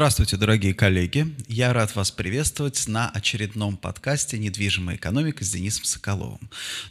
Здравствуйте, дорогие коллеги! Я рад вас приветствовать на очередном подкасте «Недвижимая экономика» с Денисом Соколовым.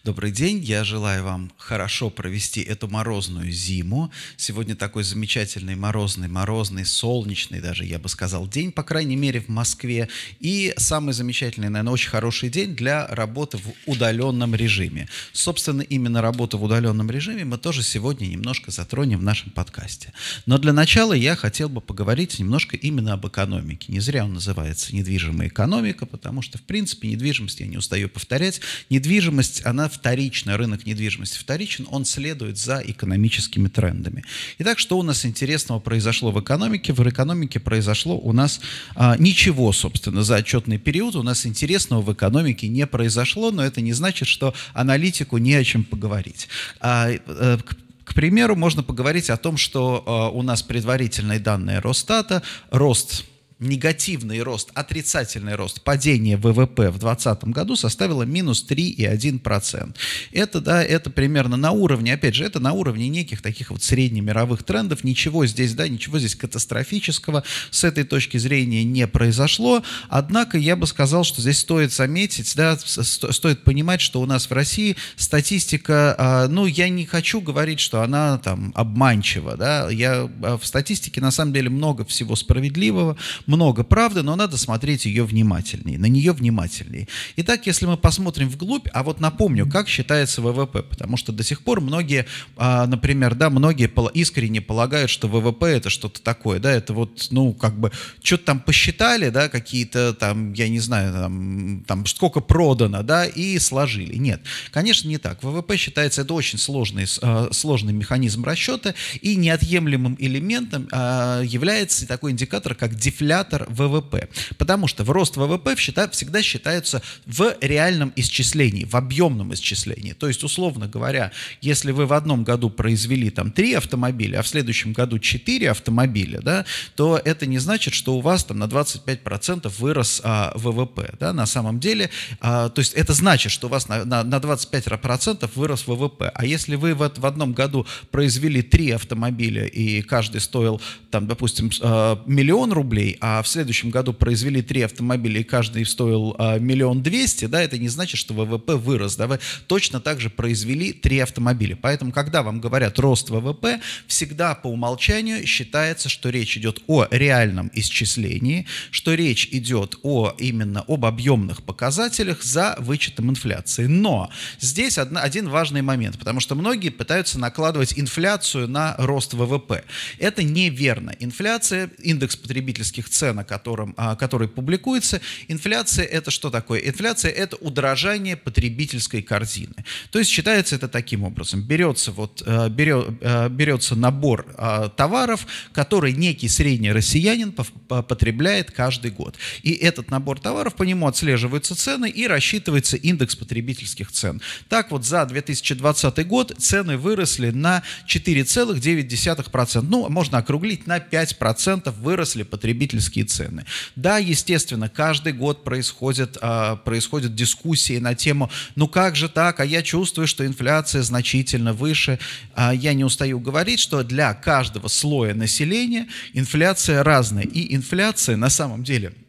Добрый день! Я желаю вам хорошо провести эту морозную зиму. Сегодня такой замечательный морозный, морозный, солнечный даже, я бы сказал, день, по крайней мере, в Москве. И самый замечательный, наверное, очень хороший день для работы в удаленном режиме. Собственно, именно работу в удаленном режиме мы тоже сегодня немножко затронем в нашем подкасте. Но для начала я хотел бы поговорить немножко именно именно об экономике. Не зря он называется недвижимая экономика, потому что, в принципе, недвижимость, я не устаю повторять, недвижимость, она вторична, рынок недвижимости вторичен, он следует за экономическими трендами. Итак, что у нас интересного произошло в экономике? В экономике произошло у нас а, ничего, собственно, за отчетный период у нас интересного в экономике не произошло, но это не значит, что аналитику не о чем поговорить. А, а, примеру, можно поговорить о том, что э, у нас предварительные данные Росстата, рост негативный рост, отрицательный рост, падение ВВП в 2020 году составило минус 3,1%. Это, да, это примерно на уровне, опять же, это на уровне неких таких вот среднемировых трендов. Ничего здесь, да, ничего здесь катастрофического с этой точки зрения не произошло. Однако я бы сказал, что здесь стоит заметить, да, стоит понимать, что у нас в России статистика, а, ну, я не хочу говорить, что она там обманчива, да, я а, в статистике на самом деле много всего справедливого, много правды, но надо смотреть ее внимательнее, на нее внимательнее. Итак, если мы посмотрим вглубь, а вот напомню, как считается ВВП, потому что до сих пор многие, а, например, да, многие искренне полагают, что ВВП это что-то такое, да, это вот, ну, как бы, что-то там посчитали, да, какие-то там, я не знаю, там, там сколько продано, да, и сложили. Нет, конечно, не так. ВВП считается, это очень сложный, а, сложный механизм расчета, и неотъемлемым элементом а, является такой индикатор, как дефляция индикатор ВВП. Потому что в рост ВВП всегда, считается в реальном исчислении, в объемном исчислении. То есть, условно говоря, если вы в одном году произвели там три автомобиля, а в следующем году четыре автомобиля, да, то это не значит, что у вас там на 25% вырос а, ВВП. Да, на самом деле, а, то есть это значит, что у вас на, на, на 25% вырос ВВП. А если вы в, в одном году произвели три автомобиля и каждый стоил там, допустим, а, миллион рублей, а а в следующем году произвели три автомобиля, и каждый стоил а, миллион двести, да, это не значит, что ВВП вырос, да, вы точно так же произвели три автомобиля. Поэтому, когда вам говорят рост ВВП, всегда по умолчанию считается, что речь идет о реальном исчислении, что речь идет о именно об объемных показателях за вычетом инфляции. Но здесь одна, один важный момент, потому что многие пытаются накладывать инфляцию на рост ВВП. Это неверно. Инфляция, индекс потребительских цен, цена которым который публикуется. Инфляция – это что такое? Инфляция – это удорожание потребительской корзины. То есть считается это таким образом. Берется, вот, э, берет, э, берется набор э, товаров, который некий средний россиянин потребляет каждый год. И этот набор товаров, по нему отслеживаются цены и рассчитывается индекс потребительских цен. Так вот, за 2020 год цены выросли на 4,9%. Ну, можно округлить на 5% выросли потребительские низкие цены. Да, естественно, каждый год происходят, а, происходят дискуссии на тему, ну как же так, а я чувствую, что инфляция значительно выше. А, я не устаю говорить, что для каждого слоя населения инфляция разная. И инфляция на самом деле –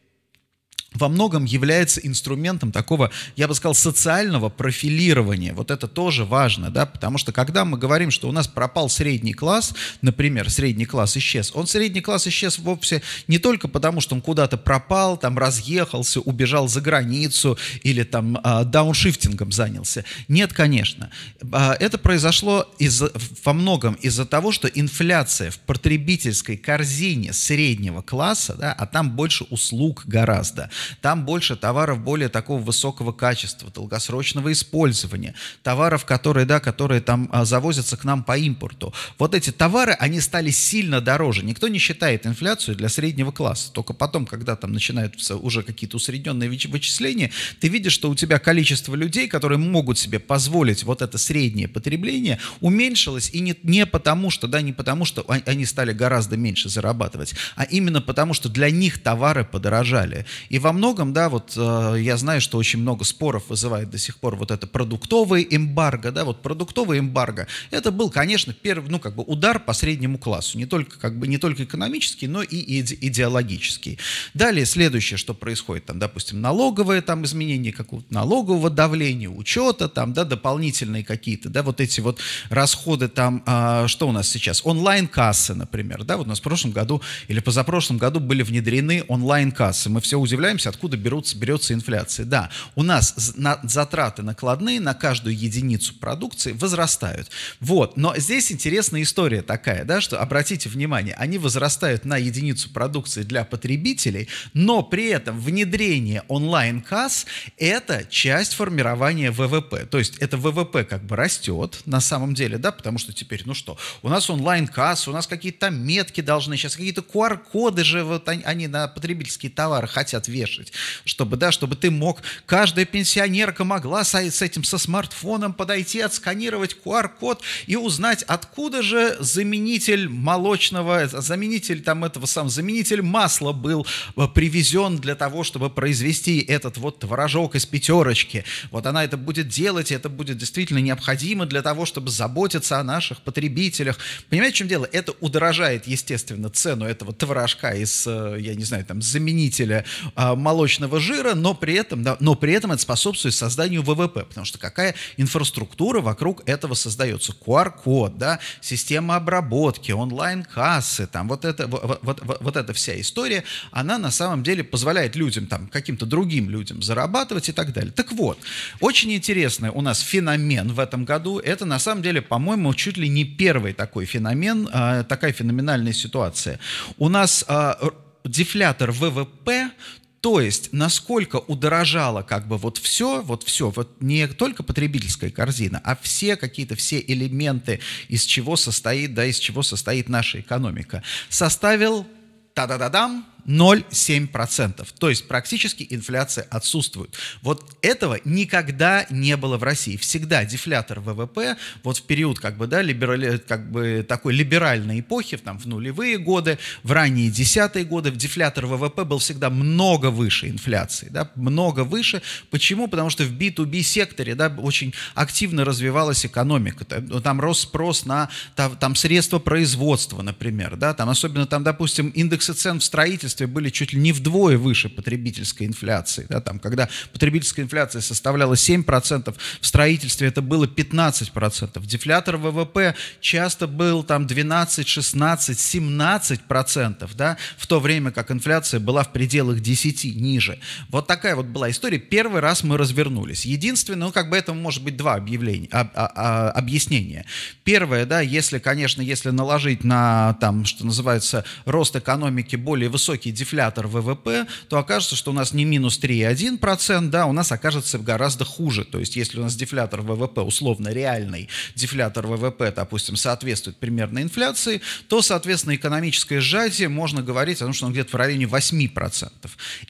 во многом является инструментом такого, я бы сказал, социального профилирования. Вот это тоже важно, да, потому что когда мы говорим, что у нас пропал средний класс, например, средний класс исчез, он средний класс исчез вовсе не только потому, что он куда-то пропал, там разъехался, убежал за границу или там э, дауншифтингом занялся. Нет, конечно. Э, это произошло из, во многом из-за того, что инфляция в потребительской корзине среднего класса, да, а там больше услуг гораздо, там больше товаров более такого высокого качества, долгосрочного использования, товаров, которые, да, которые там а, завозятся к нам по импорту. Вот эти товары, они стали сильно дороже. Никто не считает инфляцию для среднего класса. Только потом, когда там начинаются уже какие-то усредненные вычисления, ты видишь, что у тебя количество людей, которые могут себе позволить вот это среднее потребление, уменьшилось и не, не потому, что, да, не потому, что а, они стали гораздо меньше зарабатывать, а именно потому, что для них товары подорожали. И во во многом, да, вот э, я знаю, что очень много споров вызывает до сих пор вот это продуктовое эмбарго, да, вот продуктовое эмбарго. Это был, конечно, первый, ну, как бы удар по среднему классу, не только, как бы, не только экономический, но и иде идеологический. Далее следующее, что происходит, там, допустим, налоговое, там, изменение какого-то налогового давления, учета, там, да, дополнительные какие-то, да, вот эти вот расходы там, э, что у нас сейчас, онлайн-кассы, например, да, вот у нас в прошлом году или позапрошлом году были внедрены онлайн-кассы. Мы все удивляемся, разберемся, откуда берутся, берется инфляция. Да, у нас на, затраты накладные на каждую единицу продукции возрастают. Вот, но здесь интересная история такая, да, что, обратите внимание, они возрастают на единицу продукции для потребителей, но при этом внедрение онлайн-касс – это часть формирования ВВП. То есть это ВВП как бы растет на самом деле, да, потому что теперь, ну что, у нас онлайн-касс, у нас какие-то там метки должны, сейчас какие-то QR-коды же, вот они, они на потребительские товары хотят вешать, вешать. Чтобы, да, чтобы ты мог, каждая пенсионерка могла с, с этим, со смартфоном подойти, отсканировать QR-код и узнать, откуда же заменитель молочного, заменитель там этого сам, заменитель масла был э, привезен для того, чтобы произвести этот вот творожок из пятерочки. Вот она это будет делать, и это будет действительно необходимо для того, чтобы заботиться о наших потребителях. Понимаете, в чем дело? Это удорожает, естественно, цену этого творожка из, э, я не знаю, там, заменителя а, молочного жира, но при этом, да, но при этом это способствует созданию ВВП, потому что какая инфраструктура вокруг этого создается? QR-код, да, система обработки, онлайн-кассы, там вот это, вот, вот, вот, вот эта вся история, она на самом деле позволяет людям, там, каким-то другим людям зарабатывать и так далее. Так вот, очень интересный у нас феномен в этом году, это на самом деле, по-моему, чуть ли не первый такой феномен, а, такая феноменальная ситуация. У нас а, дефлятор ВВП то есть, насколько удорожало как бы вот все, вот все, вот не только потребительская корзина, а все какие-то, все элементы, из чего состоит, да, из чего состоит наша экономика, составил, та-да-да-дам, 0,7%. То есть практически инфляция отсутствует. Вот этого никогда не было в России. Всегда дефлятор ВВП, вот в период как бы, да, либерали, как бы такой либеральной эпохи, там, в нулевые годы, в ранние десятые годы, в дефлятор ВВП был всегда много выше инфляции, да, много выше. Почему? Потому что в B2B секторе, да, очень активно развивалась экономика. Ну, там рос спрос на там, там средства производства, например, да, там особенно там, допустим, индексы цен в строительстве обязательства были чуть ли не вдвое выше потребительской инфляции. Да, там, когда потребительская инфляция составляла 7%, в строительстве это было 15%. Дефлятор ВВП часто был там 12, 16, 17%, да, в то время как инфляция была в пределах 10 ниже. Вот такая вот была история. Первый раз мы развернулись. Единственное, ну, как бы этому может быть два объявления, а, а, а, объяснения. Первое, да, если, конечно, если наложить на, там, что называется, рост экономики более высокий высокий дефлятор ВВП, то окажется, что у нас не минус 3,1%, да, у нас окажется гораздо хуже. То есть если у нас дефлятор ВВП, условно реальный дефлятор ВВП, допустим, соответствует примерно инфляции, то, соответственно, экономическое сжатие можно говорить о том, что он где-то в районе 8%.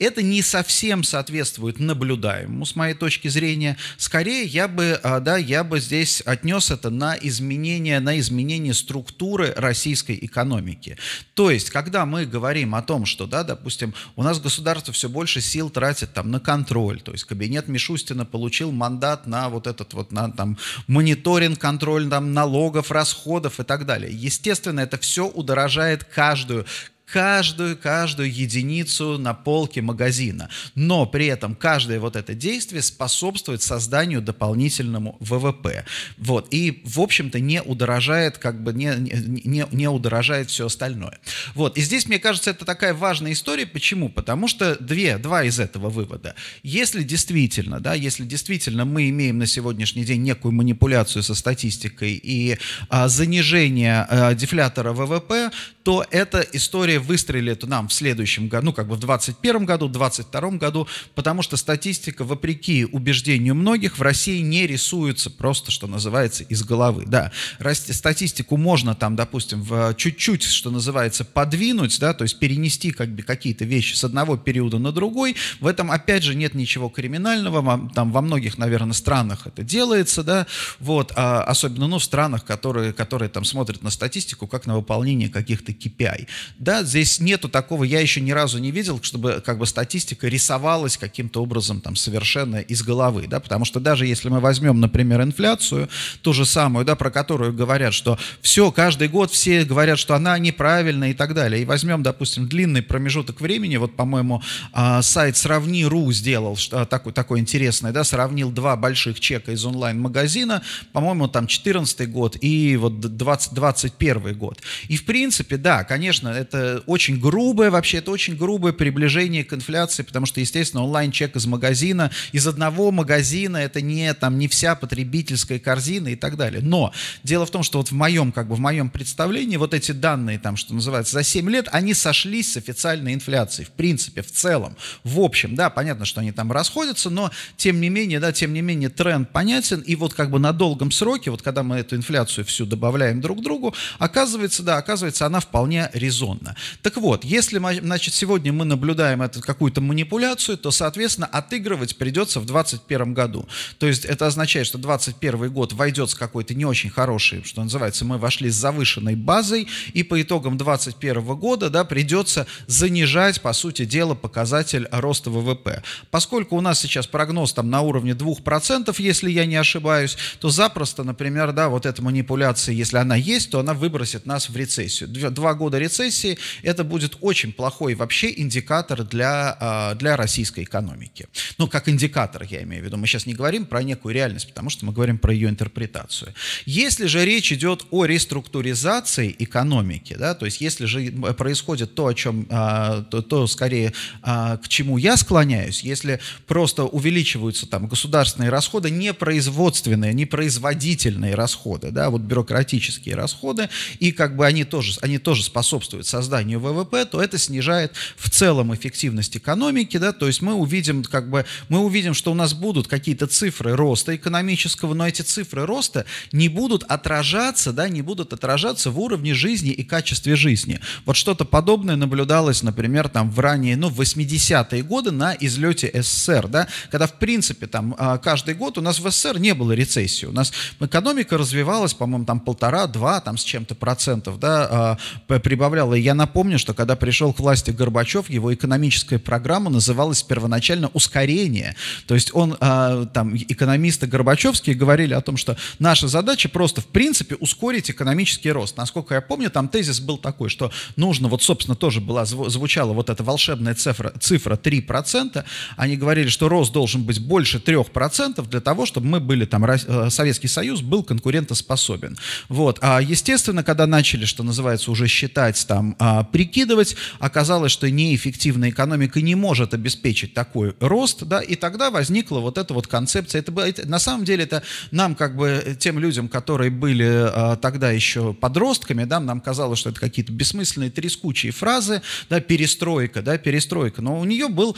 Это не совсем соответствует наблюдаемому, с моей точки зрения. Скорее, я бы, а, да, я бы здесь отнес это на изменение, на изменение структуры российской экономики. То есть, когда мы говорим о том, что что, да, допустим, у нас государство все больше сил тратит там на контроль, то есть кабинет Мишустина получил мандат на вот этот вот, на там мониторинг, контроль там налогов, расходов и так далее. Естественно, это все удорожает каждую, каждую, каждую единицу на полке магазина. Но при этом каждое вот это действие способствует созданию дополнительному ВВП. Вот. И, в общем-то, не удорожает, как бы не, не, не удорожает все остальное. Вот. И здесь, мне кажется, это такая важная история. Почему? Потому что две, два из этого вывода. Если действительно, да, если действительно мы имеем на сегодняшний день некую манипуляцию со статистикой и а, занижение а, дефлятора ВВП, то эта история выстрелит нам в следующем году, ну как бы в 2021 году, в 2022 году, потому что статистика, вопреки убеждению многих, в России не рисуется просто, что называется, из головы. Да, статистику можно там, допустим, в чуть-чуть, что называется, подвинуть, да, то есть перенести как бы какие-то вещи с одного периода на другой. В этом, опять же, нет ничего криминального, там во многих, наверное, странах это делается, да, вот, а особенно, ну, в странах, которые, которые там смотрят на статистику, как на выполнение каких-то KPI. Да, здесь нету такого, я еще ни разу не видел, чтобы как бы статистика рисовалась каким-то образом там совершенно из головы, да, потому что даже если мы возьмем, например, инфляцию, ту же самую, да, про которую говорят, что все, каждый год все говорят, что она неправильная и так далее, и возьмем, допустим, длинный промежуток времени, вот, по-моему, а, сайт «Сравни.ру» сделал такой, такой интересный, да, сравнил два больших чека из онлайн-магазина, по-моему, там 14 год и вот 20, 21 год. И, в принципе, да, конечно, это очень грубое, вообще это очень грубое приближение к инфляции, потому что, естественно, онлайн-чек из магазина, из одного магазина, это не, там, не вся потребительская корзина и так далее. Но дело в том, что вот в моем, как бы, в моем представлении вот эти данные, там, что называется, за 7 лет, они сошлись с официальной инфляцией, в принципе, в целом. В общем, да, понятно, что они там расходятся, но, тем не менее, да, тем не менее, тренд понятен, и вот как бы на долгом сроке, вот когда мы эту инфляцию всю добавляем друг к другу, оказывается, да, оказывается, она вполне резонна. Так вот, если значит, сегодня мы наблюдаем эту какую-то манипуляцию, то, соответственно, отыгрывать придется в 2021 году. То есть это означает, что 2021 год войдет с какой-то не очень хорошей, что называется, мы вошли с завышенной базой, и по итогам 2021 года да, придется занижать, по сути дела, показатель роста ВВП. Поскольку у нас сейчас прогноз там на уровне 2%, если я не ошибаюсь, то запросто, например, да, вот эта манипуляция, если она есть, то она выбросит нас в рецессию. Два года рецессии это будет очень плохой вообще индикатор для, а, для российской экономики. Ну, как индикатор, я имею в виду. Мы сейчас не говорим про некую реальность, потому что мы говорим про ее интерпретацию. Если же речь идет о реструктуризации экономики, да, то есть если же происходит то, о чем, а, то, то скорее, а, к чему я склоняюсь, если просто увеличиваются там государственные расходы, непроизводственные непроизводительные расходы, да, вот бюрократические расходы, и как бы они тоже, они тоже способствуют созданию созданию ВВП, то это снижает в целом эффективность экономики, да, то есть мы увидим, как бы, мы увидим, что у нас будут какие-то цифры роста экономического, но эти цифры роста не будут отражаться, да, не будут отражаться в уровне жизни и качестве жизни. Вот что-то подобное наблюдалось, например, там в ранее, ну, в 80-е годы на излете СССР, да, когда, в принципе, там а, каждый год у нас в СССР не было рецессии, у нас экономика развивалась, по-моему, там полтора-два, там с чем-то процентов, да, а, прибавляла. я на напомню, что когда пришел к власти Горбачев, его экономическая программа называлась первоначально «Ускорение». То есть он, э, там, экономисты Горбачевские говорили о том, что наша задача просто, в принципе, ускорить экономический рост. Насколько я помню, там тезис был такой, что нужно, вот, собственно, тоже была, звучала вот эта волшебная цифра, цифра 3%. Они говорили, что рост должен быть больше 3% для того, чтобы мы были там, э, Советский Союз был конкурентоспособен. Вот. А, естественно, когда начали, что называется, уже считать там а, прикидывать. Оказалось, что неэффективная экономика не может обеспечить такой рост, да, и тогда возникла вот эта вот концепция. Это, это на самом деле это нам как бы тем людям, которые были а, тогда еще подростками, да, нам казалось, что это какие-то бессмысленные трескучие фразы, да, перестройка, да, перестройка. Но у нее был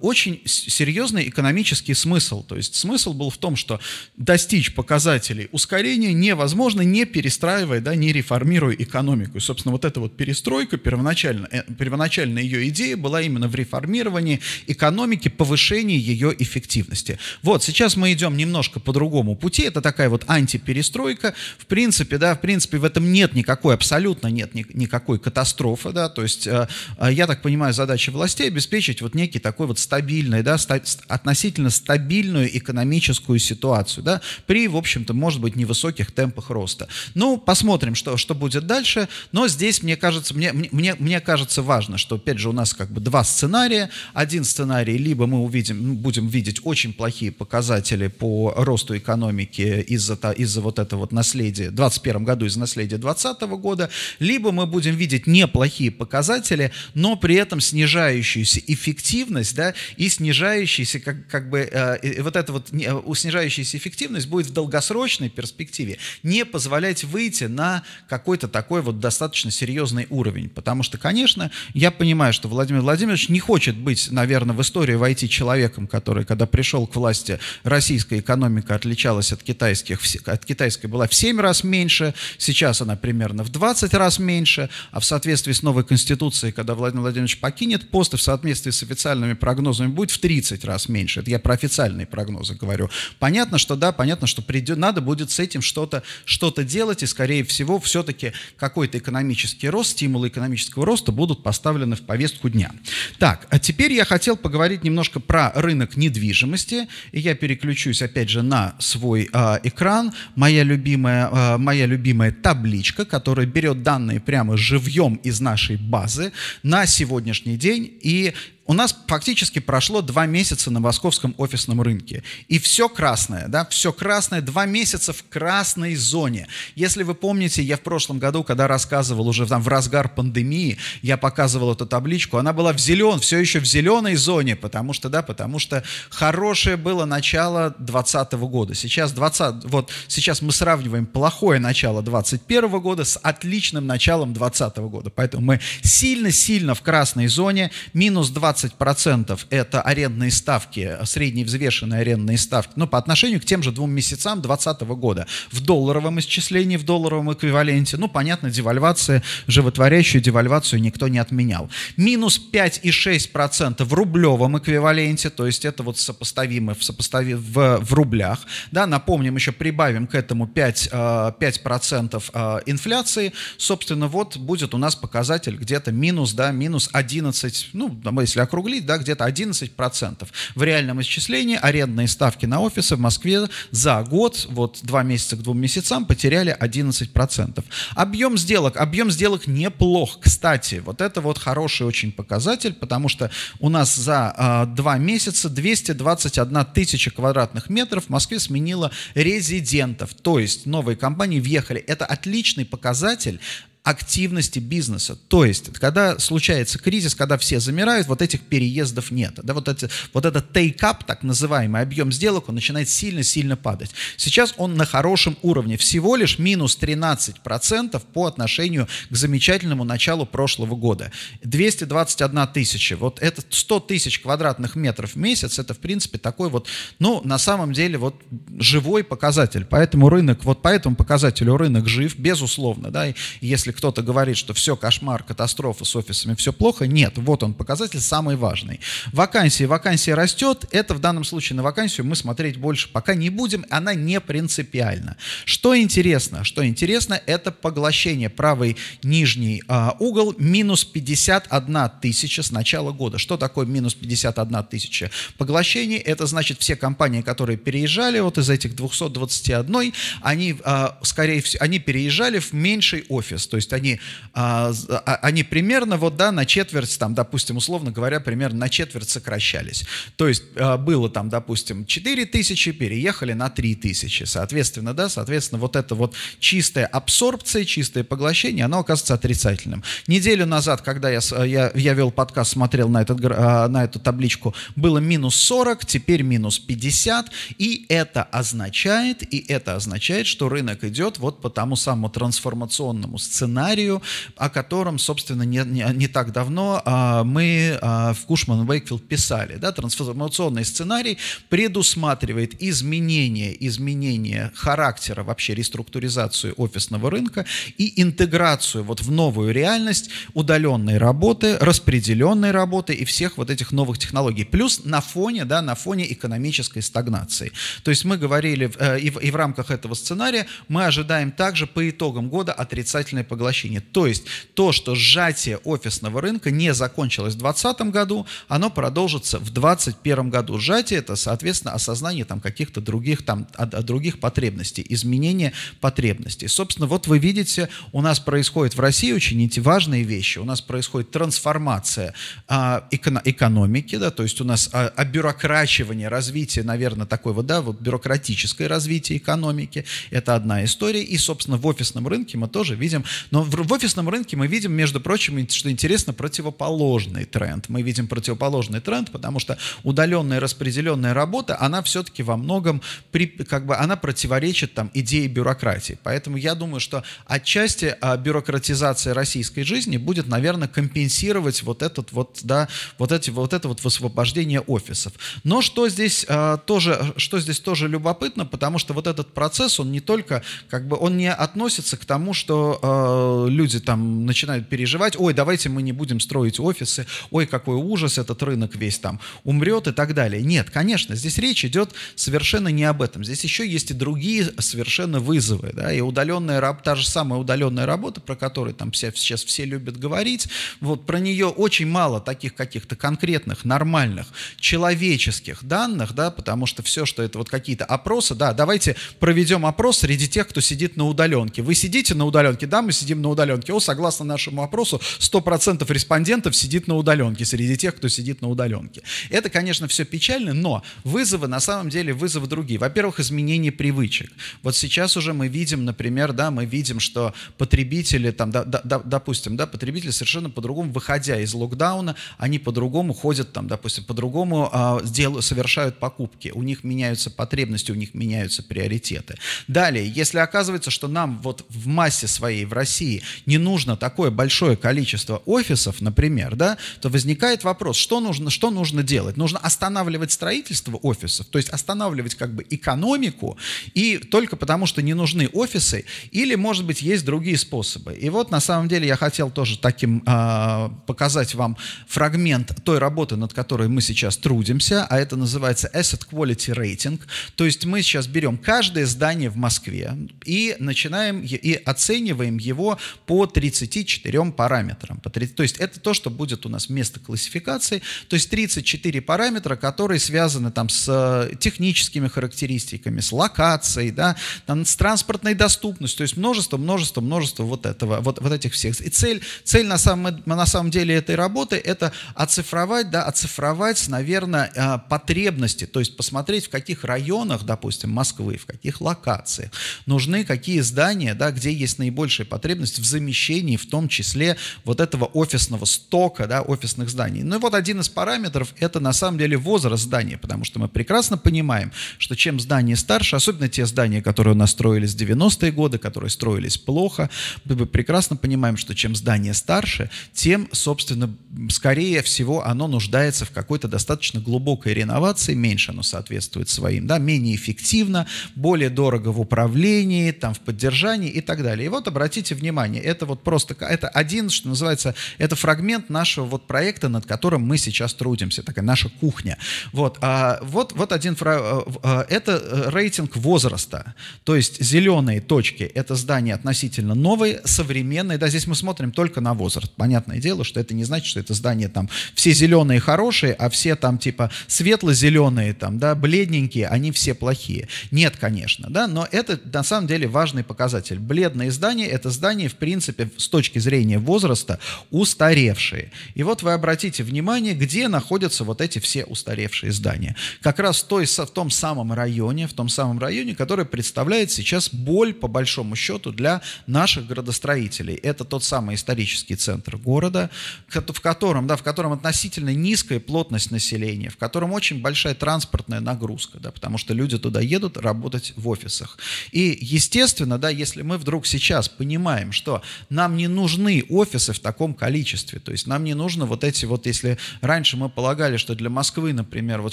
очень серьезный экономический смысл. То есть смысл был в том, что достичь показателей ускорения невозможно, не перестраивая, да, не реформируя экономику. И, собственно, вот эта вот перестройка только первоначально. Э, первоначальная ее идея была именно в реформировании экономики, повышении ее эффективности. Вот, сейчас мы идем немножко по другому пути, это такая вот антиперестройка. В принципе, да, в принципе, в этом нет никакой, абсолютно нет ни, никакой катастрофы, да, то есть, э, э, я так понимаю, задача властей обеспечить вот некий такой вот стабильный, да, ста относительно стабильную экономическую ситуацию, да, при, в общем-то, может быть, невысоких темпах роста. Ну, посмотрим, что, что будет дальше, но здесь, мне кажется, мне, мне, мне, кажется важно, что, опять же, у нас как бы два сценария. Один сценарий, либо мы увидим, ну, будем видеть очень плохие показатели по росту экономики из-за из, из вот этого вот наследия, в 2021 году из наследия 2020 года, либо мы будем видеть неплохие показатели, но при этом снижающуюся эффективность, да, и снижающийся, как, как бы, э, вот эта вот не, снижающаяся эффективность будет в долгосрочной перспективе не позволять выйти на какой-то такой вот достаточно серьезный уровень. Потому что, конечно, я понимаю, что Владимир Владимирович не хочет быть, наверное, в истории войти человеком, который, когда пришел к власти, российская экономика отличалась от, китайских, от китайской была в 7 раз меньше, сейчас она примерно в 20 раз меньше, а в соответствии с новой конституцией, когда Владимир Владимирович покинет пост, и в соответствии с официальными прогнозами будет в 30 раз меньше. Это я про официальные прогнозы говорю. Понятно, что да, понятно, что придет, надо будет с этим что-то что делать, и, скорее всего, все-таки какой-то экономический рост, стимул экономический экономического роста будут поставлены в повестку дня. Так, а теперь я хотел поговорить немножко про рынок недвижимости. И я переключусь опять же на свой э, экран. Моя любимая, э, моя любимая табличка, которая берет данные прямо живьем из нашей базы на сегодняшний день и у нас фактически прошло два месяца на московском офисном рынке. И все красное, да, все красное, два месяца в красной зоне. Если вы помните, я в прошлом году, когда рассказывал уже там в разгар пандемии, я показывал эту табличку, она была в зелен, все еще в зеленой зоне, потому что, да, потому что хорошее было начало 2020 года. Сейчас 20, вот сейчас мы сравниваем плохое начало 2021 года с отличным началом 2020 года. Поэтому мы сильно-сильно в красной зоне, минус 20 20% это арендные ставки, средневзвешенные арендные ставки, но ну, по отношению к тем же двум месяцам 2020 года в долларовом исчислении, в долларовом эквиваленте, ну, понятно, девальвация, животворящую девальвацию никто не отменял. Минус 5,6% в рублевом эквиваленте, то есть это вот сопоставимо в, сопостави, в, в рублях, да, напомним, еще прибавим к этому 5, 5% э, э, инфляции, собственно, вот будет у нас показатель где-то минус, да, минус 11, ну, если округлить, да, где-то 11%. В реальном исчислении арендные ставки на офисы в Москве за год, вот два месяца к двум месяцам, потеряли 11%. Объем сделок. Объем сделок неплох, кстати. Вот это вот хороший очень показатель, потому что у нас за э, два месяца 221 тысяча квадратных метров в Москве сменила резидентов. То есть новые компании въехали. Это отличный показатель активности бизнеса. То есть, когда случается кризис, когда все замирают, вот этих переездов нет. Да, вот, эти, вот этот take-up, так называемый объем сделок, он начинает сильно-сильно падать. Сейчас он на хорошем уровне, всего лишь минус 13% по отношению к замечательному началу прошлого года. 221 тысяча, вот это 100 тысяч квадратных метров в месяц, это в принципе такой вот, ну, на самом деле, вот живой показатель. Поэтому рынок, вот по этому показателю рынок жив, безусловно, да, и если кто-то говорит, что все, кошмар, катастрофа с офисами, все плохо, нет, вот он показатель самый важный. Вакансии, вакансия растет, это в данном случае на вакансию мы смотреть больше пока не будем, она не принципиальна. Что интересно? Что интересно, это поглощение, правый нижний э, угол, минус 51 тысяча с начала года. Что такое минус 51 тысяча? Поглощение, это значит все компании, которые переезжали вот из этих 221, они, э, скорее всего, они переезжали в меньший офис, то есть есть они, а, а, они примерно вот, да, на четверть, там, допустим, условно говоря, примерно на четверть сокращались. То есть а, было там, допустим, 4 тысячи, переехали на 3 тысячи, соответственно, да, соответственно, вот это вот чистая абсорбция, чистое поглощение, оно оказывается отрицательным. Неделю назад, когда я, а, я, я вел подкаст, смотрел на, этот, а, на эту табличку, было минус 40, теперь минус 50, и это означает, и это означает, что рынок идет вот по тому самому трансформационному сценарию, сценарию, о котором, собственно, не, не, не так давно а, мы а, в Кушман Уэйкфилд писали. Да, трансформационный сценарий предусматривает изменение, изменение характера, вообще реструктуризацию офисного рынка и интеграцию вот в новую реальность удаленной работы, распределенной работы и всех вот этих новых технологий. Плюс на фоне, да, на фоне экономической стагнации. То есть мы говорили, э, и, в, и в рамках этого сценария мы ожидаем также по итогам года отрицательное поглощения. То есть то, что сжатие офисного рынка не закончилось в 2020 году, оно продолжится в 2021 году. Сжатие – это, соответственно, осознание там, каких-то других, там, других потребностей, изменение потребностей. Собственно, вот вы видите, у нас происходит в России очень важные вещи. У нас происходит трансформация а, эко- экономики, да, то есть у нас а, обюрокрачивание, развитие, наверное, такой вот, да, вот бюрократическое развитие экономики. Это одна история. И, собственно, в офисном рынке мы тоже видим но в, в офисном рынке мы видим, между прочим, что интересно, противоположный тренд. Мы видим противоположный тренд, потому что удаленная распределенная работа, она все-таки во многом, при, как бы, она противоречит там идее бюрократии. Поэтому я думаю, что отчасти а, бюрократизация российской жизни будет, наверное, компенсировать вот этот вот, да, вот эти, вот это вот высвобождение офисов. Но что здесь а, тоже, что здесь тоже любопытно, потому что вот этот процесс, он не только, как бы, он не относится к тому, что а, Э, люди там начинают переживать, ой, давайте мы не будем строить офисы, ой, какой ужас, этот рынок весь там умрет и так далее. Нет, конечно, здесь речь идет совершенно не об этом. Здесь еще есть и другие совершенно вызовы, да, и удаленная работа, та же самая удаленная работа, про которую там все, сейчас все любят говорить, вот про нее очень мало таких каких-то конкретных, нормальных, человеческих данных, да, потому что все, что это вот какие-то опросы, да, давайте проведем опрос среди тех, кто сидит на удаленке. Вы сидите на удаленке, да, мы сидим сидим на удаленке. О, согласно нашему опросу, 100% респондентов сидит на удаленке среди тех, кто сидит на удаленке. Это, конечно, все печально, но вызовы, на самом деле, вызовы другие. Во-первых, изменение привычек. Вот сейчас уже мы видим, например, да, мы видим, что потребители, там, да, да, допустим, да, потребители совершенно по-другому, выходя из локдауна, они по-другому ходят, там, допустим, по-другому э, совершают покупки. У них меняются потребности, у них меняются приоритеты. Далее, если оказывается, что нам вот в массе своей в России России не нужно такое большое количество офисов, например, да, то возникает вопрос, что нужно, что нужно делать? Нужно останавливать строительство офисов, то есть останавливать как бы экономику, и только потому, что не нужны офисы, или, может быть, есть другие способы. И вот, на самом деле, я хотел тоже таким э, показать вам фрагмент той работы, над которой мы сейчас трудимся, а это называется Asset Quality Rating, то есть мы сейчас берем каждое здание в Москве и начинаем и оцениваем его всего по 34 параметрам. По 30, то есть это то, что будет у нас вместо классификации. То есть 34 параметра, которые связаны там с э, техническими характеристиками, с локацией, да, там, с транспортной доступностью. То есть множество, множество, множество вот этого, вот, вот этих всех. И цель, цель на, самом, на самом деле этой работы – это оцифровать, да, оцифровать, наверное, э, потребности. То есть посмотреть, в каких районах, допустим, Москвы, в каких локациях нужны какие здания, да, где есть наибольшие потребности потребность в замещении, в том числе вот этого офисного стока, да, офисных зданий. Ну и вот один из параметров – это на самом деле возраст здания, потому что мы прекрасно понимаем, что чем здание старше, особенно те здания, которые у нас строились в 90-е годы, которые строились плохо, мы прекрасно понимаем, что чем здание старше, тем, собственно, скорее всего, оно нуждается в какой-то достаточно глубокой реновации, меньше оно соответствует своим, да, менее эффективно, более дорого в управлении, там, в поддержании и так далее. И вот обратите внимание. Это вот просто, это один, что называется, это фрагмент нашего вот проекта, над которым мы сейчас трудимся, такая наша кухня. Вот, а, вот, вот один, э, э, это э, рейтинг возраста, то есть зеленые точки, это здание относительно новые, современные, да, здесь мы смотрим только на возраст. Понятное дело, что это не значит, что это здание там все зеленые хорошие, а все там типа светло-зеленые, там, да, бледненькие, они все плохие. Нет, конечно, да, но это на самом деле важный показатель. Бледные здания — это здание здания в принципе, с точки зрения возраста, устаревшие. И вот вы обратите внимание, где находятся вот эти все устаревшие здания. Как раз в, той, в том самом районе, в том самом районе, который представляет сейчас боль, по большому счету, для наших градостроителей. Это тот самый исторический центр города, в котором, да, в котором относительно низкая плотность населения, в котором очень большая транспортная нагрузка, да, потому что люди туда едут работать в офисах. И, естественно, да, если мы вдруг сейчас понимаем, понимаем, что нам не нужны офисы в таком количестве. То есть нам не нужно вот эти вот, если раньше мы полагали, что для Москвы, например, вот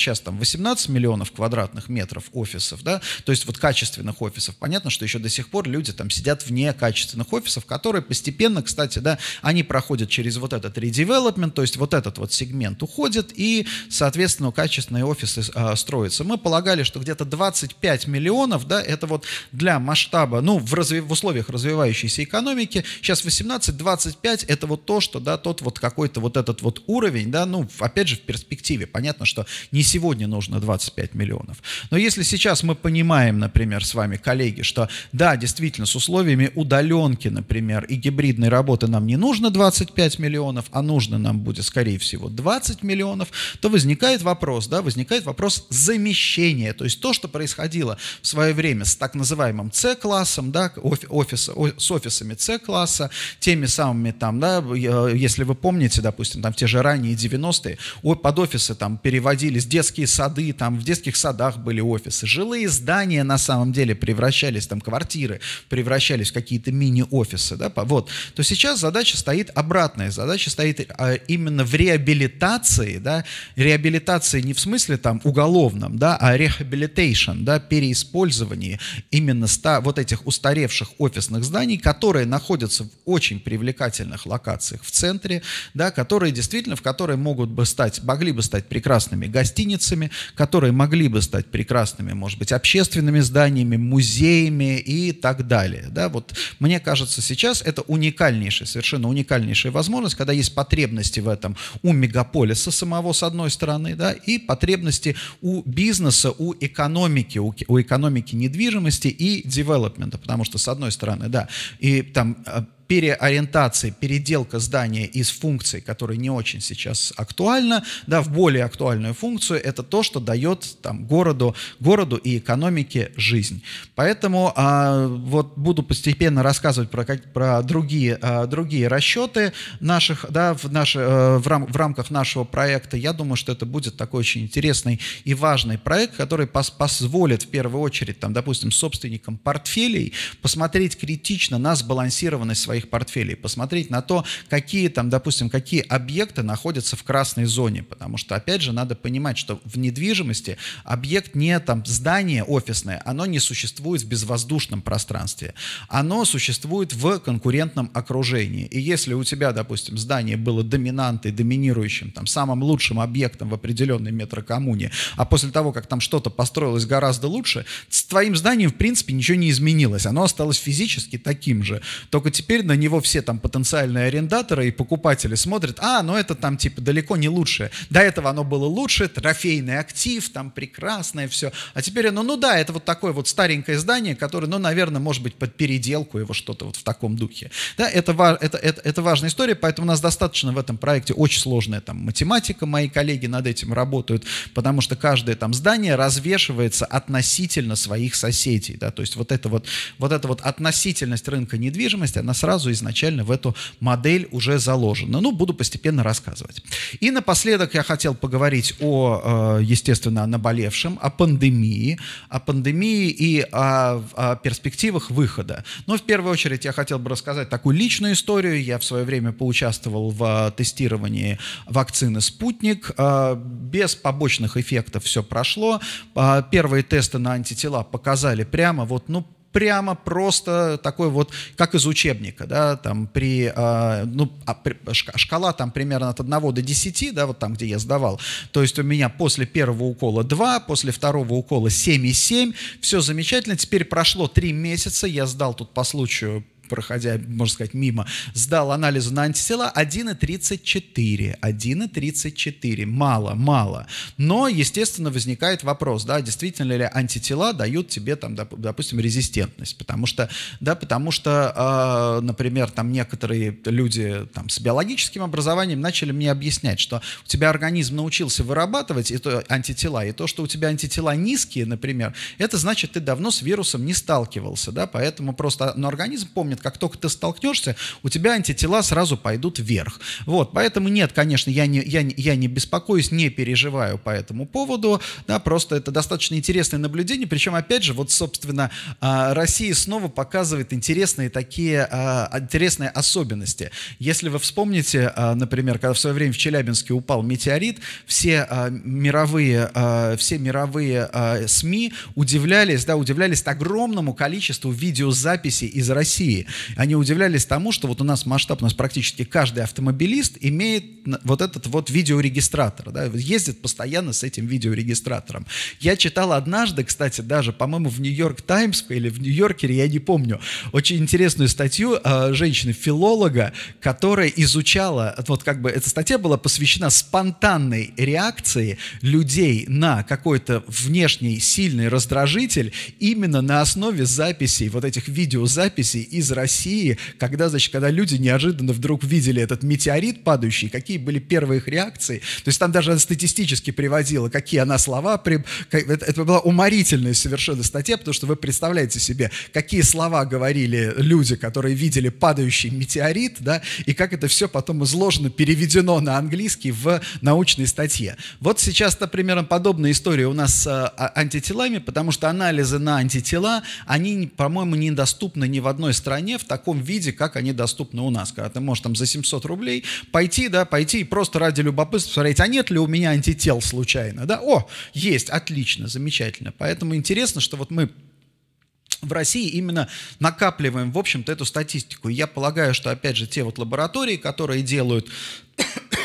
сейчас там 18 миллионов квадратных метров офисов, да, то есть вот качественных офисов. Понятно, что еще до сих пор люди там сидят вне качественных офисов, которые постепенно, кстати, да, они проходят через вот этот редевелопмент, то есть вот этот вот сегмент уходит и, соответственно, качественные офисы э, строятся. Мы полагали, что где-то 25 миллионов, да, это вот для масштаба, ну, в, разви- в условиях развивающейся экономики, экономики. Сейчас 18-25 это вот то, что, да, тот вот какой-то вот этот вот уровень, да, ну, опять же, в перспективе. Понятно, что не сегодня нужно 25 миллионов. Но если сейчас мы понимаем, например, с вами, коллеги, что, да, действительно, с условиями удаленки, например, и гибридной работы нам не нужно 25 миллионов, а нужно нам будет, скорее всего, 20 миллионов, то возникает вопрос, да, возникает вопрос замещения, то есть то, что происходило в свое время с так называемым С-классом, да, офис, офис, с офисами, автобусами С-класса, теми самыми там, да, если вы помните, допустим, там те же ранние 90-е, под офисы там переводились детские сады, там в детских садах были офисы, жилые здания на самом деле превращались, там квартиры превращались в какие-то мини-офисы, да, вот, то сейчас задача стоит обратная, задача стоит а, именно в реабилитации, да, реабилитации не в смысле там уголовном, да, а rehabilitation, да, переиспользование именно ста, вот этих устаревших офисных зданий, которые которые находятся в очень привлекательных локациях в центре, да, которые действительно, в которые могут бы стать, могли бы стать прекрасными гостиницами, которые могли бы стать прекрасными, может быть, общественными зданиями, музеями и так далее. Да, вот мне кажется, сейчас это уникальнейшая, совершенно уникальнейшая возможность, когда есть потребности в этом у мегаполиса самого, с одной стороны, да, и потребности у бизнеса, у экономики, у, у экономики недвижимости и девелопмента, потому что, с одной стороны, да, и je tam переориентация, переделка здания из функции, которая не очень сейчас актуальна, да, в более актуальную функцию, это то, что дает там, городу, городу и экономике жизнь. Поэтому а, вот буду постепенно рассказывать про, про другие, а, другие расчеты наших, да, в, наш, э, в, рам, в рамках нашего проекта. Я думаю, что это будет такой очень интересный и важный проект, который пос, позволит в первую очередь, там, допустим, собственникам портфелей посмотреть критично на сбалансированность своих своих портфелей, посмотреть на то, какие там, допустим, какие объекты находятся в красной зоне, потому что, опять же, надо понимать, что в недвижимости объект не там здание офисное, оно не существует в безвоздушном пространстве, оно существует в конкурентном окружении. И если у тебя, допустим, здание было доминантой, доминирующим, там, самым лучшим объектом в определенной метрокоммуне, а после того, как там что-то построилось гораздо лучше, с твоим зданием, в принципе, ничего не изменилось, оно осталось физически таким же, только теперь теперь на него все там потенциальные арендаторы и покупатели смотрят, а, ну это там типа далеко не лучшее. До этого оно было лучше, трофейный актив, там прекрасное все. А теперь оно, ну да, это вот такое вот старенькое здание, которое, ну, наверное, может быть под переделку его что-то вот в таком духе. Да, это, это, это, это важная история, поэтому у нас достаточно в этом проекте очень сложная там математика, мои коллеги над этим работают, потому что каждое там здание развешивается относительно своих соседей, да, то есть вот это вот, вот это вот относительность рынка недвижимости, она сразу сразу изначально в эту модель уже заложено. Ну, буду постепенно рассказывать. И напоследок я хотел поговорить о, э, естественно, о наболевшем, о пандемии, о пандемии и о, о перспективах выхода. Но ну, в первую очередь я хотел бы рассказать такую личную историю. Я в свое время поучаствовал в э, тестировании вакцины «Спутник». Э, без побочных эффектов все прошло. Первые тесты на антитела показали прямо вот, ну, прямо просто такой вот, как из учебника, да, там при, э, ну, а, шкала там примерно от 1 до 10, да, вот там, где я сдавал, то есть у меня после первого укола 2, после второго укола 7,7, все замечательно, теперь прошло 3 месяца, я сдал тут по случаю проходя, можно сказать, мимо, сдал анализы на антитела 1,34. 1,34. Мало, мало. Но, естественно, возникает вопрос, да, действительно ли антитела дают тебе, там, допустим, резистентность. Потому что, да, потому что, э, например, там некоторые люди там, с биологическим образованием начали мне объяснять, что у тебя организм научился вырабатывать это антитела, и то, что у тебя антитела низкие, например, это значит, ты давно с вирусом не сталкивался, да, поэтому просто, а, но организм помнит, как только ты столкнешься, у тебя антитела сразу пойдут вверх. Вот, поэтому нет, конечно, я не, я, я не беспокоюсь, не переживаю по этому поводу. Да, просто это достаточно интересное наблюдение. Причем, опять же, вот, собственно, а, Россия снова показывает интересные такие, а, интересные особенности. Если вы вспомните, а, например, когда в свое время в Челябинске упал метеорит, все мировые, все мировые СМИ удивлялись, да, удивлялись огромному количеству видеозаписей из России. России. Они удивлялись тому, что вот у нас масштаб, у нас практически каждый автомобилист имеет вот этот вот видеорегистратор, да, ездит постоянно с этим видеорегистратором. Я читал однажды, кстати, даже, по-моему, в Нью-Йорк Таймс или в Нью-Йоркере, я не помню, очень интересную статью э, женщины-филолога, которая изучала, вот как бы эта статья была посвящена спонтанной реакции людей на какой-то внешний сильный раздражитель именно на основе записей, вот этих видеозаписей из России, когда, значит, когда люди неожиданно вдруг видели этот метеорит падающий, какие были первые их реакции. То есть там даже статистически приводила, какие она слова... При... Это, это была уморительная совершенно статья, потому что вы представляете себе, какие слова говорили люди, которые видели падающий метеорит, да, и как это все потом изложено, переведено на английский в научной статье. Вот сейчас, например, подобная история у нас с э, а, антителами, потому что анализы на антитела, они, по-моему, недоступны ни в одной стране, стране в таком виде, как они доступны у нас. Когда ты можешь там за 700 рублей пойти, да, пойти и просто ради любопытства посмотреть, а нет ли у меня антител случайно, да? О, есть, отлично, замечательно. Поэтому интересно, что вот мы в России именно накапливаем, в общем-то, эту статистику. я полагаю, что, опять же, те вот лаборатории, которые делают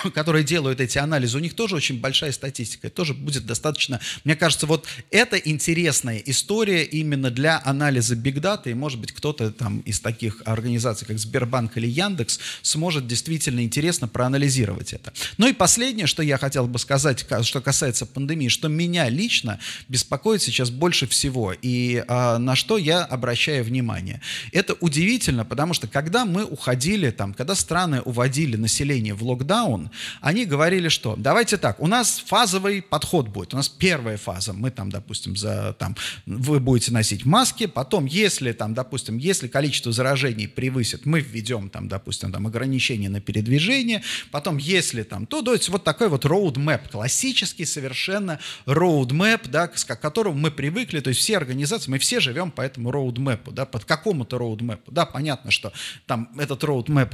которые делают эти анализы, у них тоже очень большая статистика, тоже будет достаточно. Мне кажется, вот это интересная история именно для анализа бигдата, и, может быть, кто-то там из таких организаций, как Сбербанк или Яндекс, сможет действительно интересно проанализировать это. Ну и последнее, что я хотел бы сказать, что касается пандемии, что меня лично беспокоит сейчас больше всего, и а, на что я обращаю внимание. Это удивительно, потому что когда мы уходили, там, когда страны уводили население в лог локдаун, они говорили, что давайте так, у нас фазовый подход будет. У нас первая фаза, мы там, допустим, за, там, вы будете носить маски, потом, если там, допустим, если количество заражений превысит, мы введем там, допустим, там ограничения на передвижение, потом, если там, то, то вот такой вот роудмэп, классический совершенно роудмэп, да, с которому мы привыкли, то есть все организации, мы все живем по этому роудмэпу, да, под какому-то роудмэпу, да, понятно, что там этот роудмэп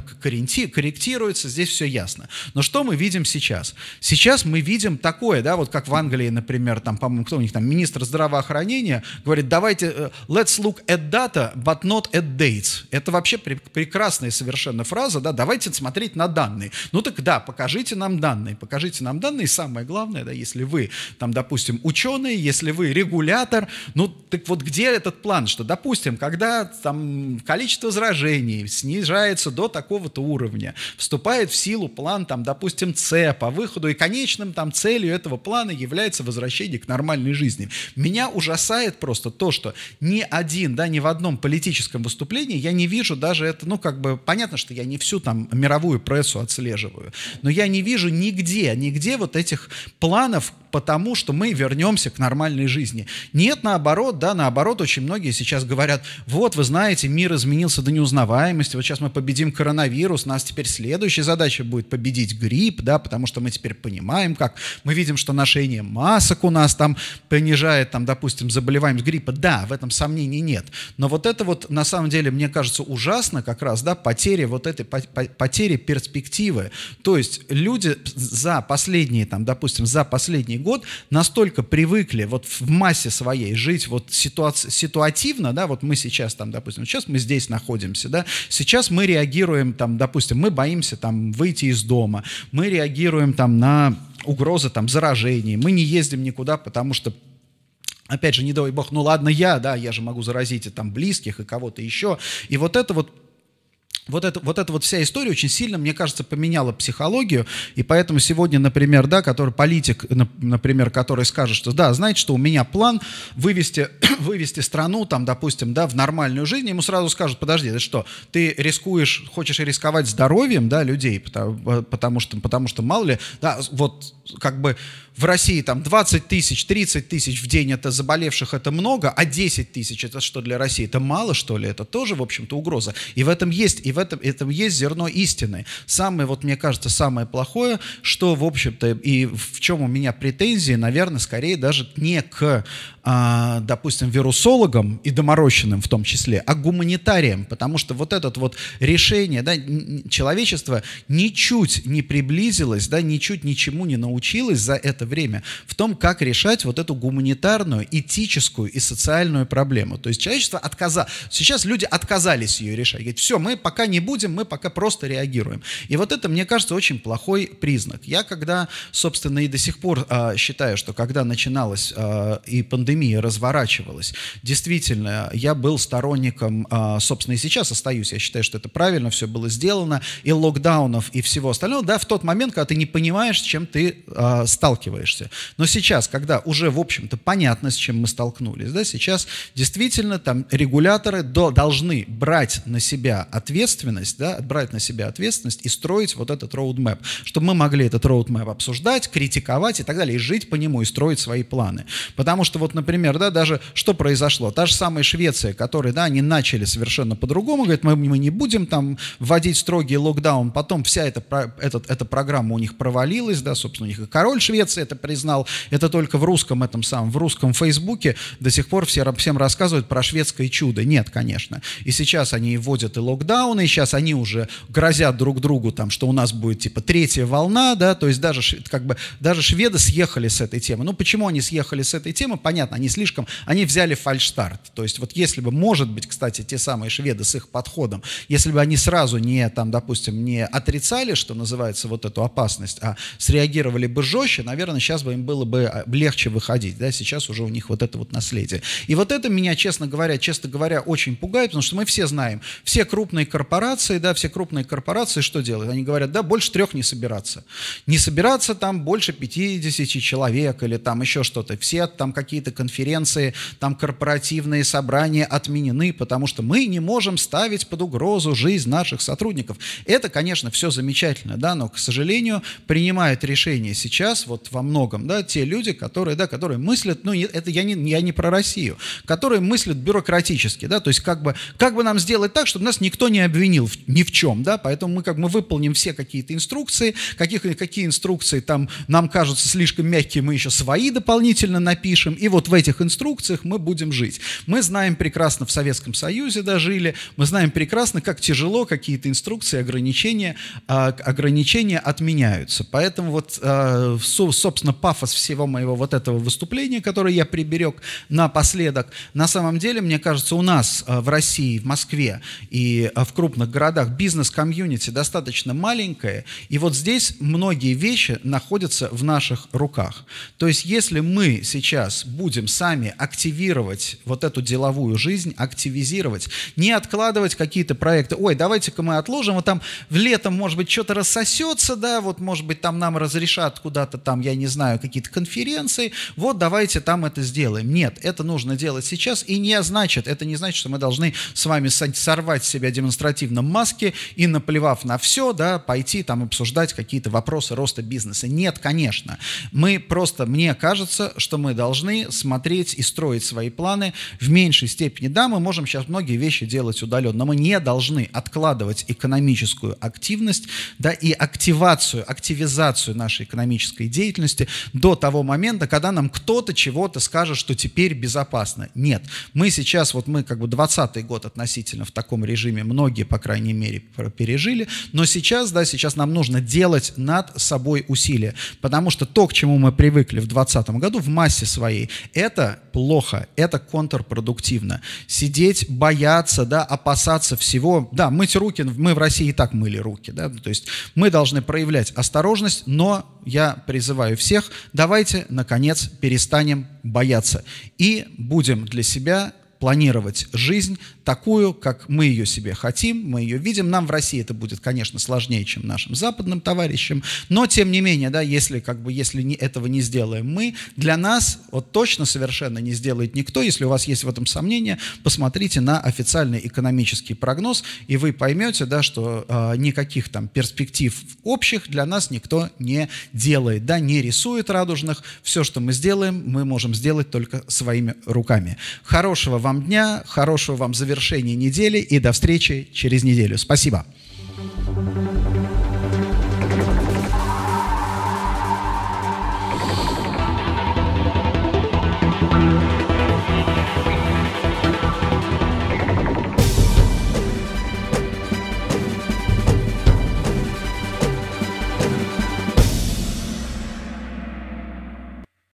корректируется, здесь все ясно интересно. Но что мы видим сейчас? Сейчас мы видим такое, да, вот как в Англии, например, там, по-моему, кто у них там, министр здравоохранения, говорит, давайте, э, let's look at data, but not at dates. Это вообще пр прекрасная совершенно фраза, да, давайте смотреть на данные. Ну так да, покажите нам данные, покажите нам данные, самое главное, да, если вы, там, допустим, ученые, если вы регулятор, ну так вот где этот план, что, допустим, когда там количество заражений снижается до такого-то уровня, вступает в силу план план, там, допустим, С по выходу, и конечным там целью этого плана является возвращение к нормальной жизни. Меня ужасает просто то, что ни один, да, ни в одном политическом выступлении я не вижу даже это, ну, как бы, понятно, что я не всю там мировую прессу отслеживаю, но я не вижу нигде, нигде вот этих планов потому, что мы вернемся к нормальной жизни. Нет, наоборот, да, наоборот, очень многие сейчас говорят, вот, вы знаете, мир изменился до неузнаваемости, вот сейчас мы победим коронавирус, нас теперь следующая задача будет победить грипп, да, потому что мы теперь понимаем, как мы видим, что ношение масок у нас там понижает, там, допустим, заболеваемость гриппа. Да, в этом сомнений нет. Но вот это вот, на самом деле, мне кажется, ужасно как раз, да, потеря вот этой, потери перспективы. То есть люди за последние, там, допустим, за последний год настолько привыкли вот в массе своей жить вот ситуаци- ситуативно, да, вот мы сейчас там, допустим, сейчас мы здесь находимся, да, сейчас мы реагируем, там, допустим, мы боимся там выйти из дома, мы реагируем там на угрозы там заражений, мы не ездим никуда, потому что Опять же, не дай бог, ну ладно я, да, я же могу заразить и там близких, и кого-то еще. И вот это вот вот это, вот эта вот вся история очень сильно, мне кажется, поменяла психологию, и поэтому сегодня, например, да, который политик, например, который скажет, что да, знаете, что у меня план вывести, вывести страну, там, допустим, да, в нормальную жизнь, ему сразу скажут, подожди, ты что, ты рискуешь, хочешь рисковать здоровьем, да, людей, потому, э, потому что, потому что мало ли, да, вот как бы в России там 20 тысяч, 30 тысяч в день это заболевших, это много, а 10 тысяч, это что для России, это мало, что ли? Это тоже, в общем-то, угроза. И в этом есть, и в этом, этом есть зерно истины. Самое, вот мне кажется, самое плохое, что, в общем-то, и в чем у меня претензии, наверное, скорее даже не к а, допустим, вирусологам и доморощенным в том числе, а гуманитариям, потому что вот это вот решение, да, человечество ничуть не приблизилось, да, ничуть ничему не научилось за это время в том, как решать вот эту гуманитарную, этическую и социальную проблему. То есть человечество отказало, сейчас люди отказались ее решать, говорят, все, мы пока не будем, мы пока просто реагируем. И вот это, мне кажется, очень плохой признак. Я когда, собственно, и до сих пор э, считаю, что когда начиналась э, а, и пандемия, пандемия разворачивалась. Действительно, я был сторонником, а, собственно, и сейчас остаюсь, я считаю, что это правильно, все было сделано, и локдаунов, и всего остального, да, в тот момент, когда ты не понимаешь, с чем ты а, сталкиваешься. Но сейчас, когда уже, в общем-то, понятно, с чем мы столкнулись, да, сейчас действительно там регуляторы должны брать на себя ответственность, да, брать на себя ответственность и строить вот этот роудмэп, чтобы мы могли этот роудмэп обсуждать, критиковать и так далее, и жить по нему, и строить свои планы. Потому что вот, например, например, да, даже что произошло? Та же самая Швеция, которая да, они начали совершенно по-другому, говорят, мы, мы не будем там вводить строгий локдаун, потом вся эта, этот, эта программа у них провалилась, да, собственно, у них и король Швеции это признал, это только в русском этом самом, в русском Фейсбуке до сих пор все, всем рассказывают про шведское чудо. Нет, конечно. И сейчас они вводят и локдауны, и сейчас они уже грозят друг другу, там, что у нас будет, типа, третья волна, да, то есть даже, как бы, даже шведы съехали с этой темы. Ну, почему они съехали с этой темы, понятно, они слишком, они взяли фальшстарт То есть вот если бы, может быть, кстати, те самые шведы с их подходом, если бы они сразу не, там, допустим, не отрицали, что называется, вот эту опасность, а среагировали бы жестче, наверное, сейчас бы им было бы а, легче выходить, да, сейчас уже у них вот это вот наследие. И вот это меня, честно говоря, честно говоря, очень пугает, потому что мы все знаем, все крупные корпорации, да, все крупные корпорации что делают? Они говорят, да, больше трех не собираться. Не собираться там больше 50 человек или там еще что-то. Все там какие-то конференции, там корпоративные собрания отменены, потому что мы не можем ставить под угрозу жизнь наших сотрудников. Это, конечно, все замечательно, да, но, к сожалению, принимают решения сейчас вот во многом, да, те люди, которые, да, которые мыслят, ну, это я не, я не про Россию, которые мыслят бюрократически, да, то есть как бы, как бы нам сделать так, чтобы нас никто не обвинил ни в чем, да, поэтому мы как мы выполним все какие-то инструкции, каких, какие инструкции там нам кажутся слишком мягкие, мы еще свои дополнительно напишем, и вот в в этих инструкциях мы будем жить. Мы знаем прекрасно, в Советском Союзе дожили, мы знаем прекрасно, как тяжело какие-то инструкции, ограничения, а, ограничения отменяются. Поэтому вот, а, собственно, пафос всего моего вот этого выступления, которое я приберег напоследок, на самом деле, мне кажется, у нас а, в России, в Москве и в крупных городах бизнес-комьюнити достаточно маленькое, и вот здесь многие вещи находятся в наших руках. То есть, если мы сейчас будем будем сами активировать вот эту деловую жизнь, активизировать, не откладывать какие-то проекты. Ой, давайте-ка мы отложим, вот там в летом, может быть, что-то рассосется, да, вот, может быть, там нам разрешат куда-то там, я не знаю, какие-то конференции, вот давайте там это сделаем. Нет, это нужно делать сейчас, и не значит, это не значит, что мы должны с вами сорвать с себя демонстративно маски и, наплевав на все, да, пойти там обсуждать какие-то вопросы роста бизнеса. Нет, конечно. Мы просто, мне кажется, что мы должны с смотреть и строить свои планы. В меньшей степени, да, мы можем сейчас многие вещи делать удаленно. но Мы не должны откладывать экономическую активность, да, и активацию, активизацию нашей экономической деятельности до того момента, когда нам кто-то чего-то скажет, что теперь безопасно. Нет. Мы сейчас, вот мы как бы 20 год относительно в таком режиме, многие, по крайней мере, пережили, но сейчас, да, сейчас нам нужно делать над собой усилия, потому что то, к чему мы привыкли в 2020 году в массе своей, это плохо, это контрпродуктивно. Сидеть, бояться, да, опасаться всего. Да, мыть руки, мы в России и так мыли руки. Да? То есть мы должны проявлять осторожность, но я призываю всех, давайте, наконец, перестанем бояться и будем для себя планировать жизнь такую, как мы ее себе хотим, мы ее видим. Нам в России это будет, конечно, сложнее, чем нашим западным товарищам, но тем не менее, да, если, как бы, если не, этого не сделаем мы, для нас вот точно совершенно не сделает никто. Если у вас есть в этом сомнения, посмотрите на официальный экономический прогноз, и вы поймете, да, что э, никаких там перспектив общих для нас никто не делает, да, не рисует радужных. Все, что мы сделаем, мы можем сделать только своими руками. Хорошего вам дня, хорошего вам завершения завершении недели и до встречи через неделю. Спасибо. thank